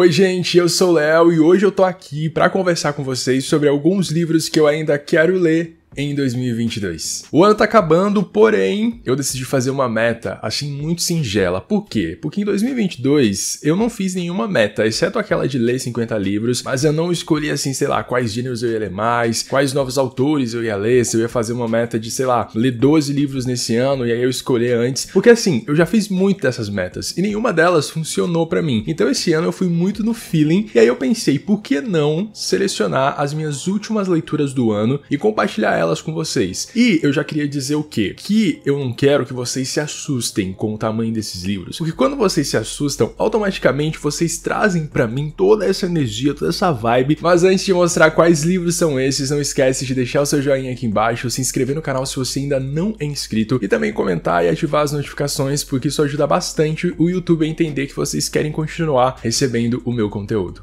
Oi, gente, eu sou o Léo e hoje eu tô aqui para conversar com vocês sobre alguns livros que eu ainda quero ler em 2022. O ano tá acabando, porém, eu decidi fazer uma meta, assim, muito singela. Por quê? Porque em 2022 eu não fiz nenhuma meta, exceto aquela de ler 50 livros, mas eu não escolhi, assim, sei lá, quais gêneros eu ia ler mais, quais novos autores eu ia ler, se eu ia fazer uma meta de, sei lá, ler 12 livros nesse ano e aí eu escolher antes. Porque, assim, eu já fiz muito dessas metas e nenhuma delas funcionou para mim. Então, esse ano eu fui muito no feeling e aí eu pensei, por que não selecionar as minhas últimas leituras do ano e compartilhar elas com vocês. E eu já queria dizer o quê? Que eu não quero que vocês se assustem com o tamanho desses livros. Porque quando vocês se assustam, automaticamente vocês trazem para mim toda essa energia, toda essa vibe. Mas antes de mostrar quais livros são esses, não esquece de deixar o seu joinha aqui embaixo, se inscrever no canal se você ainda não é inscrito e também comentar e ativar as notificações, porque isso ajuda bastante o YouTube a entender que vocês querem continuar recebendo o meu conteúdo.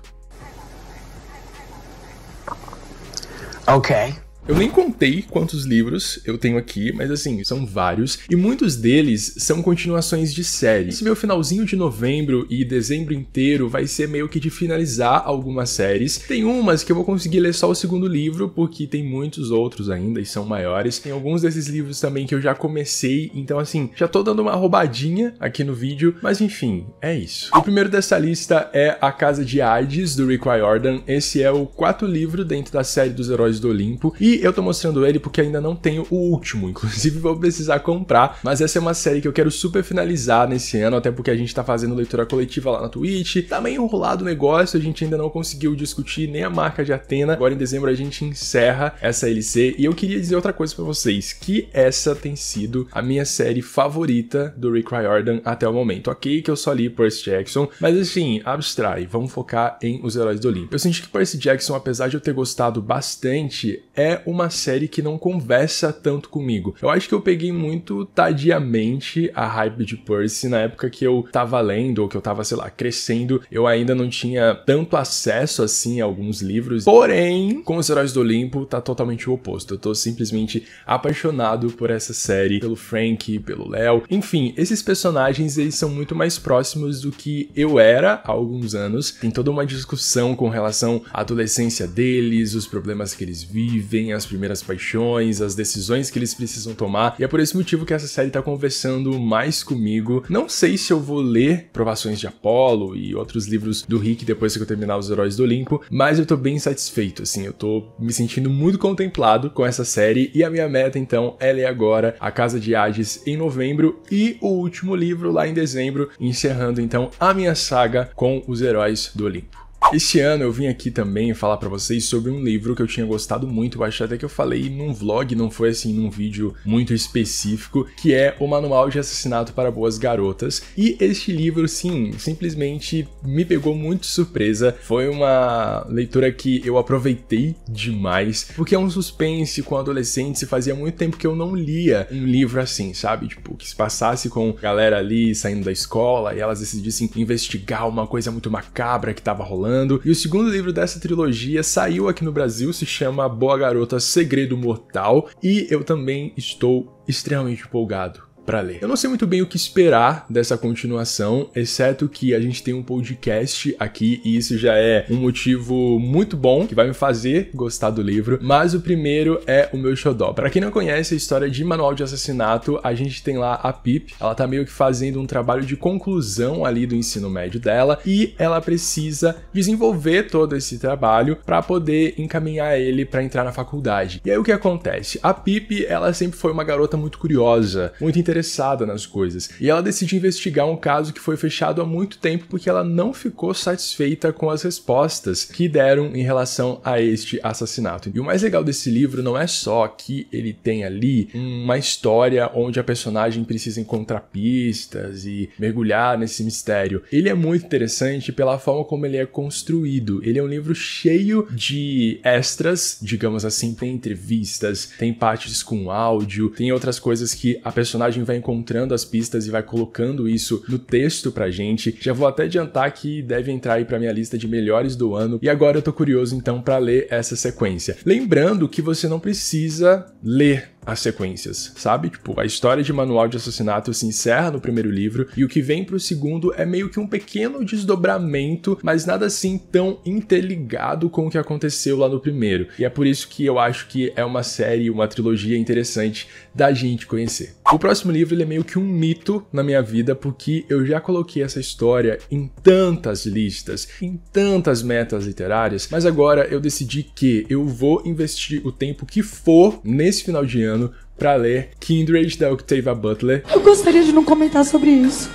Okay. Eu nem contei quantos livros eu tenho aqui, mas assim, são vários, e muitos deles são continuações de séries. Esse meu finalzinho de novembro e dezembro inteiro vai ser meio que de finalizar algumas séries. Tem umas que eu vou conseguir ler só o segundo livro, porque tem muitos outros ainda e são maiores. Tem alguns desses livros também que eu já comecei, então assim, já tô dando uma roubadinha aqui no vídeo, mas enfim, é isso. O primeiro dessa lista é A Casa de Hades, do Rick Riordan. Esse é o quarto livro dentro da série dos Heróis do Olimpo, e eu tô mostrando ele porque ainda não tenho o último, inclusive vou precisar comprar. Mas essa é uma série que eu quero super finalizar nesse ano, até porque a gente tá fazendo leitura coletiva lá na Twitch. Tá meio enrolado o negócio, a gente ainda não conseguiu discutir nem a marca de Atena. Agora em dezembro a gente encerra essa LC. E eu queria dizer outra coisa para vocês, que essa tem sido a minha série favorita do Rick Riordan até o momento. Ok que eu só li Percy Jackson, mas assim, abstrai, vamos focar em Os Heróis do Olimpo. Eu senti que Percy Jackson, apesar de eu ter gostado bastante, é uma série que não conversa tanto comigo. Eu acho que eu peguei muito tardiamente a hype de Percy na época que eu tava lendo ou que eu tava, sei lá, crescendo. Eu ainda não tinha tanto acesso assim a alguns livros. Porém, com os Heróis do Olimpo tá totalmente o oposto. Eu tô simplesmente apaixonado por essa série, pelo Frank, pelo Léo. Enfim, esses personagens eles são muito mais próximos do que eu era há alguns anos. Tem toda uma discussão com relação à adolescência deles, os problemas que eles vivem, as primeiras paixões, as decisões que eles precisam tomar, e é por esse motivo que essa série tá conversando mais comigo. Não sei se eu vou ler Provações de Apolo e outros livros do Rick depois que eu terminar Os Heróis do Olimpo, mas eu tô bem satisfeito, assim, eu tô me sentindo muito contemplado com essa série, e a minha meta então é ler agora A Casa de Hades em novembro e o último livro lá em dezembro, encerrando então a minha saga com os heróis do Olimpo. Este ano eu vim aqui também falar para vocês sobre um livro que eu tinha gostado muito, eu acho até que eu falei num vlog, não foi assim num vídeo muito específico, que é O Manual de Assassinato para Boas Garotas. E este livro, sim, simplesmente me pegou muito surpresa. Foi uma leitura que eu aproveitei demais, porque é um suspense com adolescentes e fazia muito tempo que eu não lia um livro assim, sabe? Tipo, que se passasse com galera ali saindo da escola e elas decidissem investigar uma coisa muito macabra que tava rolando e o segundo livro dessa trilogia saiu aqui no Brasil, se chama Boa Garota Segredo Mortal. E eu também estou extremamente empolgado para ler. Eu não sei muito bem o que esperar dessa continuação, exceto que a gente tem um podcast aqui e isso já é um motivo muito bom que vai me fazer gostar do livro, mas o primeiro é o meu xodó. Para quem não conhece a história de Manual de Assassinato, a gente tem lá a Pip, ela tá meio que fazendo um trabalho de conclusão ali do ensino médio dela e ela precisa desenvolver todo esse trabalho para poder encaminhar ele para entrar na faculdade. E aí o que acontece? A Pip, ela sempre foi uma garota muito curiosa, muito interessante interessada nas coisas. E ela decide investigar um caso que foi fechado há muito tempo porque ela não ficou satisfeita com as respostas que deram em relação a este assassinato. E o mais legal desse livro não é só que ele tem ali uma história onde a personagem precisa encontrar pistas e mergulhar nesse mistério. Ele é muito interessante pela forma como ele é construído. Ele é um livro cheio de extras, digamos assim, tem entrevistas, tem partes com áudio, tem outras coisas que a personagem vai encontrando as pistas e vai colocando isso no texto pra gente. Já vou até adiantar que deve entrar aí pra minha lista de melhores do ano. E agora eu tô curioso então para ler essa sequência. Lembrando que você não precisa ler as sequências, sabe? Tipo, a história de Manual de Assassinato se encerra no primeiro livro e o que vem pro segundo é meio que um pequeno desdobramento, mas nada assim tão interligado com o que aconteceu lá no primeiro. E é por isso que eu acho que é uma série, uma trilogia interessante da gente conhecer. O próximo livro ele é meio que um mito na minha vida, porque eu já coloquei essa história em tantas listas, em tantas metas literárias, mas agora eu decidi que eu vou investir o tempo que for nesse final de ano para ler Kindred da Octavia Butler. Eu gostaria de não comentar sobre isso.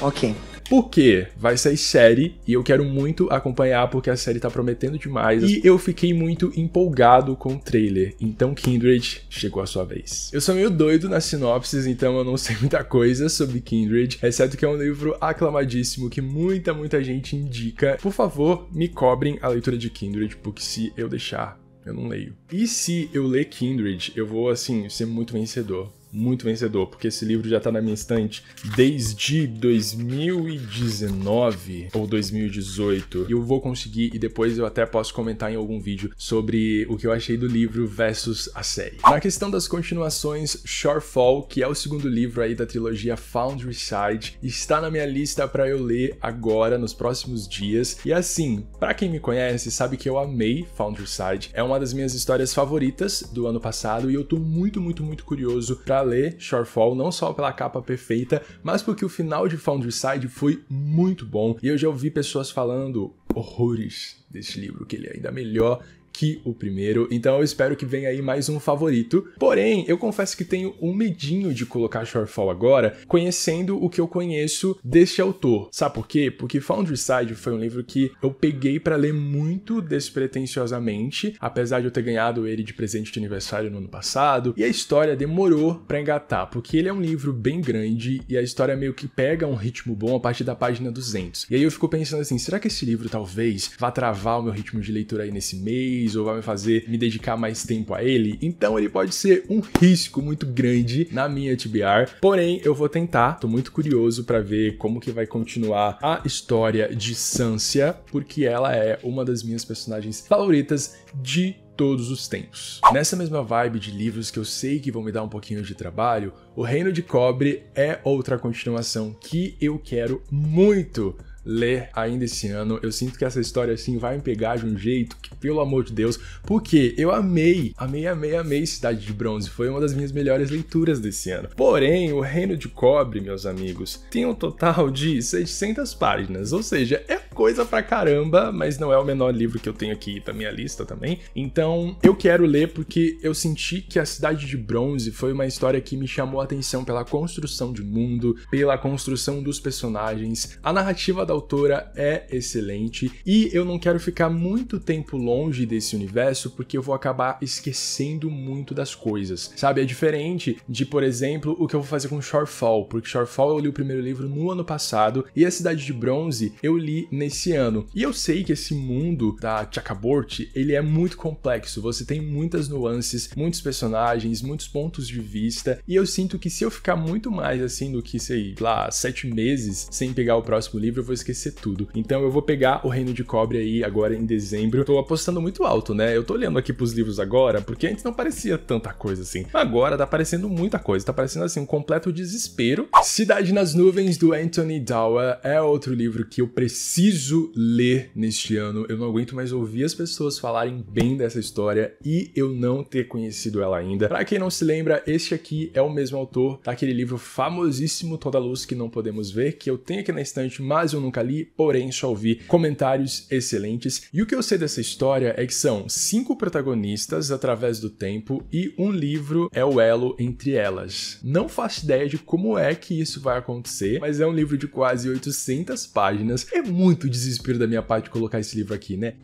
Ok. Porque vai sair série e eu quero muito acompanhar porque a série tá prometendo demais. E eu fiquei muito empolgado com o trailer. Então, Kindred, chegou a sua vez. Eu sou meio doido nas sinopses, então eu não sei muita coisa sobre Kindred, exceto que é um livro aclamadíssimo que muita, muita gente indica. Por favor, me cobrem a leitura de Kindred, porque se eu deixar, eu não leio. E se eu ler Kindred, eu vou, assim, ser muito vencedor muito vencedor, porque esse livro já tá na minha estante desde 2019 ou 2018. E eu vou conseguir e depois eu até posso comentar em algum vídeo sobre o que eu achei do livro versus a série. Na questão das continuações, Shorefall, que é o segundo livro aí da trilogia Foundry Side, está na minha lista para eu ler agora nos próximos dias. E assim, para quem me conhece, sabe que eu amei Foundry Side. É uma das minhas histórias favoritas do ano passado e eu tô muito, muito, muito curioso para para ler Shortfall não só pela capa perfeita, mas porque o final de Foundry Side foi muito bom e eu já ouvi pessoas falando horrores desse livro, que ele é ainda melhor que o primeiro, então eu espero que venha aí mais um favorito. Porém, eu confesso que tenho um medinho de colocar Shortfall agora, conhecendo o que eu conheço deste autor. Sabe por quê? Porque Foundry Side foi um livro que eu peguei para ler muito despretensiosamente, apesar de eu ter ganhado ele de presente de aniversário no ano passado, e a história demorou para engatar, porque ele é um livro bem grande e a história meio que pega um ritmo bom a partir da página 200. E aí eu fico pensando assim, será que esse livro talvez vá travar o meu ritmo de leitura aí nesse mês? feliz ou vai me fazer me dedicar mais tempo a ele. Então ele pode ser um risco muito grande na minha TBR. Porém, eu vou tentar. Tô muito curioso para ver como que vai continuar a história de Sância, porque ela é uma das minhas personagens favoritas de todos os tempos. Nessa mesma vibe de livros que eu sei que vão me dar um pouquinho de trabalho, O Reino de Cobre é outra continuação que eu quero muito ler ainda esse ano. Eu sinto que essa história assim vai me pegar de um jeito que, pelo amor de Deus, porque eu amei, amei, amei, amei Cidade de Bronze. Foi uma das minhas melhores leituras desse ano. Porém, O Reino de Cobre, meus amigos, tem um total de 600 páginas, ou seja, é coisa pra caramba, mas não é o menor livro que eu tenho aqui da minha lista também. Então, eu quero ler porque eu senti que A Cidade de Bronze foi uma história que me chamou a atenção pela construção de mundo, pela construção dos personagens. A narrativa da autora é excelente e eu não quero ficar muito tempo longe desse universo porque eu vou acabar esquecendo muito das coisas. Sabe, é diferente de, por exemplo, o que eu vou fazer com Shortfall, porque Shortfall eu li o primeiro livro no ano passado e A Cidade de Bronze eu li nesse nesse ano. E eu sei que esse mundo da Chakabort, ele é muito complexo, você tem muitas nuances, muitos personagens, muitos pontos de vista, e eu sinto que se eu ficar muito mais assim do que, sei lá, sete meses sem pegar o próximo livro, eu vou esquecer tudo. Então eu vou pegar o Reino de Cobre aí agora em dezembro. Tô apostando muito alto, né? Eu tô olhando aqui pros livros agora, porque antes não parecia tanta coisa assim. Agora tá parecendo muita coisa, tá parecendo assim um completo desespero. Cidade nas Nuvens do Anthony Dawa é outro livro que eu preciso preciso ler neste ano. Eu não aguento mais ouvir as pessoas falarem bem dessa história e eu não ter conhecido ela ainda. Para quem não se lembra, este aqui é o mesmo autor daquele livro famosíssimo Toda Luz que não podemos ver, que eu tenho aqui na estante, mas eu nunca li, porém só ouvi comentários excelentes. E o que eu sei dessa história é que são cinco protagonistas através do tempo e um livro é o elo entre elas. Não faço ideia de como é que isso vai acontecer, mas é um livro de quase 800 páginas. É muito muito desespero da minha parte colocar esse livro aqui, né?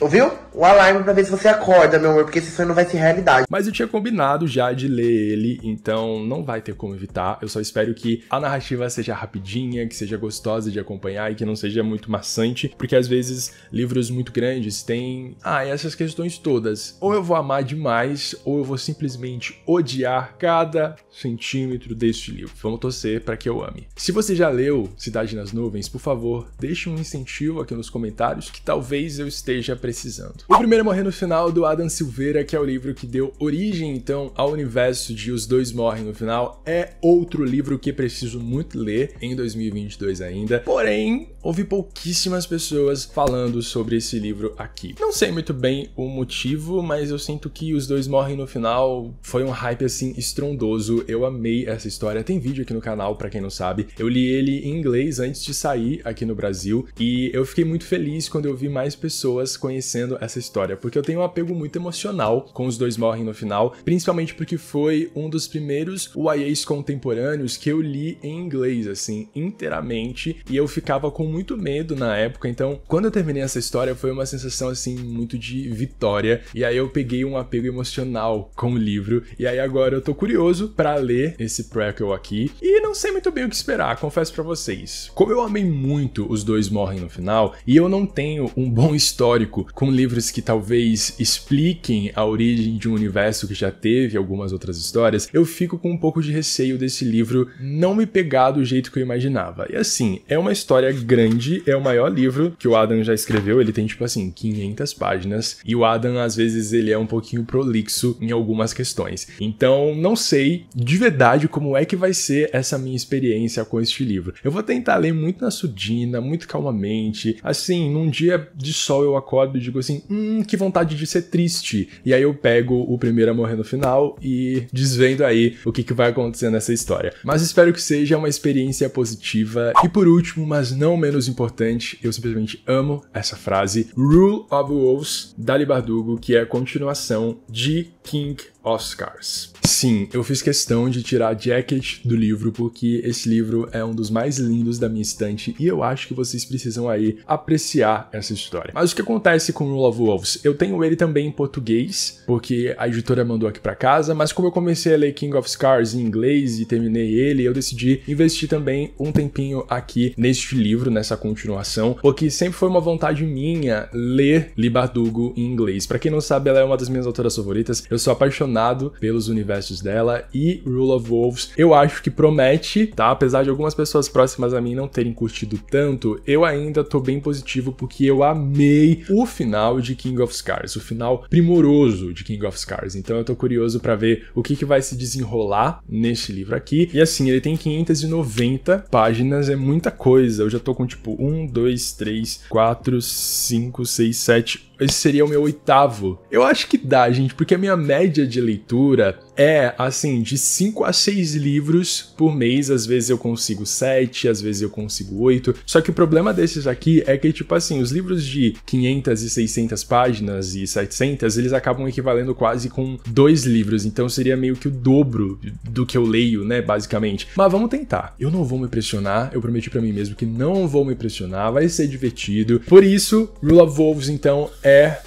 Ouviu? O alarme pra ver se você acorda, meu amor, porque esse sonho não vai ser realidade. Mas eu tinha combinado já de ler ele, então não vai ter como evitar. Eu só espero que a narrativa seja rapidinha, que seja gostosa de acompanhar e que não seja muito maçante, porque às vezes livros muito grandes têm, ah, essas questões todas. Ou eu vou amar demais, ou eu vou simplesmente odiar cada centímetro deste livro. Vamos torcer para que eu ame. Se você já leu Cidade nas Nuvens, por favor, deixe um incentivo aqui nos comentários que talvez eu esteja precisando. O primeiro a morrer no final do Adam Silveira, que é o livro que deu origem então ao universo de Os Dois Morrem no Final, é outro livro que preciso muito ler em 2022 ainda. Porém, houve pouquíssimas pessoas falando sobre esse livro aqui. Não sei muito bem o motivo, mas eu sinto que Os Dois Morrem no Final foi um hype assim estrondoso. Eu amei essa história. Tem vídeo aqui no canal para quem não sabe. Eu li ele em inglês antes de sair aqui no Brasil e eu fiquei muito feliz quando eu vi mais pessoas conhecendo conhecendo essa história, porque eu tenho um apego muito emocional com os dois morrem no final, principalmente porque foi um dos primeiros YAs contemporâneos que eu li em inglês, assim, inteiramente, e eu ficava com muito medo na época, então quando eu terminei essa história foi uma sensação, assim, muito de vitória, e aí eu peguei um apego emocional com o livro, e aí agora eu tô curioso para ler esse prequel aqui, e não sei muito bem o que esperar, confesso para vocês. Como eu amei muito Os Dois Morrem no Final, e eu não tenho um bom histórico com livros que talvez expliquem a origem de um universo que já teve algumas outras histórias, eu fico com um pouco de receio desse livro não me pegar do jeito que eu imaginava. E assim, é uma história grande, é o maior livro que o Adam já escreveu, ele tem tipo assim 500 páginas e o Adam às vezes ele é um pouquinho prolixo em algumas questões. Então, não sei de verdade como é que vai ser essa minha experiência com este livro. Eu vou tentar ler muito na sudina, muito calmamente. Assim, num dia de sol eu acordo e digo assim: hum, que vontade de ser triste. E aí eu pego o primeiro a morrer no final e desvendo aí o que, que vai acontecer nessa história. Mas espero que seja uma experiência positiva. E por último, mas não menos importante, eu simplesmente amo essa frase: Rule of Wolves, Dali Bardugo, que é a continuação de King Oscars. Sim, eu fiz questão de tirar a jacket do livro porque esse livro é um dos mais lindos da minha estante e eu acho que vocês precisam aí apreciar essa história. Mas o que acontece com Rule of Wolves? Eu tenho ele também em português, porque a editora mandou aqui para casa, mas como eu comecei a ler King of Scars em inglês e terminei ele, eu decidi investir também um tempinho aqui neste livro, nessa continuação, porque sempre foi uma vontade minha ler Libardugo em inglês. Para quem não sabe, ela é uma das minhas autoras favoritas. Eu sou apaixonado apaixonado pelos universos dela e Rule of Wolves eu acho que promete, tá? Apesar de algumas pessoas próximas a mim não terem curtido tanto, eu ainda tô bem positivo porque eu amei o final de King of Scars, o final primoroso de King of Scars. Então eu tô curioso para ver o que, que vai se desenrolar neste livro aqui. E assim, ele tem 590 páginas, é muita coisa. Eu já tô com tipo 1, 2, 3, 4, 5, 6, 7, esse seria o meu oitavo. Eu acho que dá, gente, porque a minha média de leitura é, assim, de 5 a 6 livros por mês, às vezes eu consigo 7, às vezes eu consigo 8. Só que o problema desses aqui é que, tipo assim, os livros de 500 e 600 páginas e 700, eles acabam equivalendo quase com dois livros, então seria meio que o dobro do que eu leio, né, basicamente. Mas vamos tentar. Eu não vou me pressionar, eu prometi para mim mesmo que não vou me pressionar, vai ser divertido. Por isso, Rule of Wolves, então, é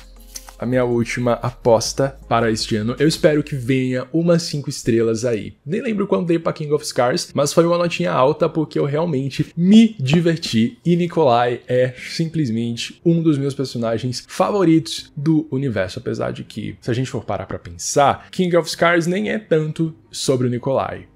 a minha última aposta para este ano. Eu espero que venha umas 5 estrelas aí. Nem lembro quando dei para King of Scars, mas foi uma notinha alta porque eu realmente me diverti e Nikolai é simplesmente um dos meus personagens favoritos do universo, apesar de que, se a gente for parar para pensar, King of Scars nem é tanto sobre o Nikolai.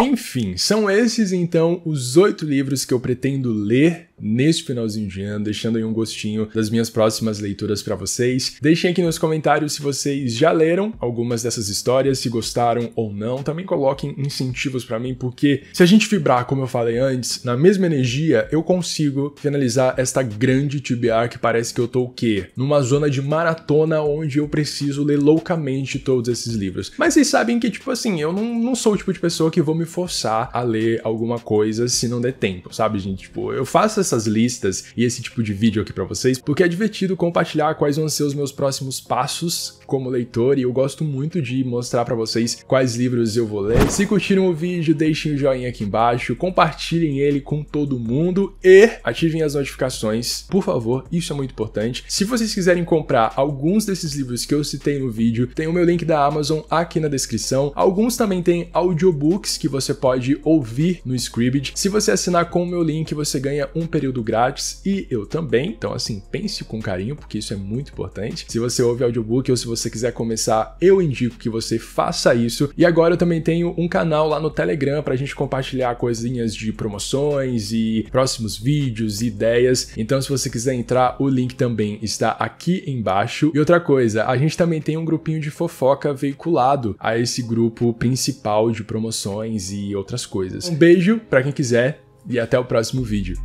Enfim, são esses então os oito livros que eu pretendo ler neste finalzinho de ano, deixando aí um gostinho das minhas próximas leituras para vocês. Deixem aqui nos comentários se vocês já leram algumas dessas histórias, se gostaram ou não. Também coloquem incentivos para mim, porque se a gente vibrar, como eu falei antes, na mesma energia, eu consigo finalizar esta grande TBR que parece que eu tô o quê? Numa zona de maratona onde eu preciso ler loucamente todos esses livros. Mas vocês sabem que, tipo assim, eu não, não sou o tipo de pessoa que vou me forçar a ler alguma coisa se não der tempo, sabe, gente? Tipo, eu faço essas listas e esse tipo de vídeo aqui para vocês, porque é divertido compartilhar quais vão ser os meus próximos passos como leitor e eu gosto muito de mostrar para vocês quais livros eu vou ler. Se curtiram o vídeo, deixem o um joinha aqui embaixo, compartilhem ele com todo mundo e ativem as notificações, por favor, isso é muito importante. Se vocês quiserem comprar alguns desses livros que eu citei no vídeo, tem o meu link da Amazon aqui na descrição. Alguns também têm audiobooks que você pode ouvir no Scribd. Se você assinar com o meu link, você ganha um período grátis e eu também. Então assim, pense com carinho, porque isso é muito importante. Se você ouve audiobook ou se você você quiser começar, eu indico que você faça isso. E agora eu também tenho um canal lá no Telegram para a gente compartilhar coisinhas de promoções e próximos vídeos, ideias. Então, se você quiser entrar, o link também está aqui embaixo. E outra coisa, a gente também tem um grupinho de fofoca veiculado a esse grupo principal de promoções e outras coisas. Um beijo para quem quiser e até o próximo vídeo.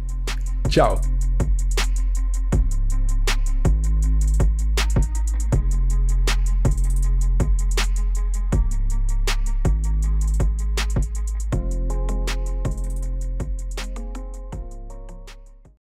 Tchau!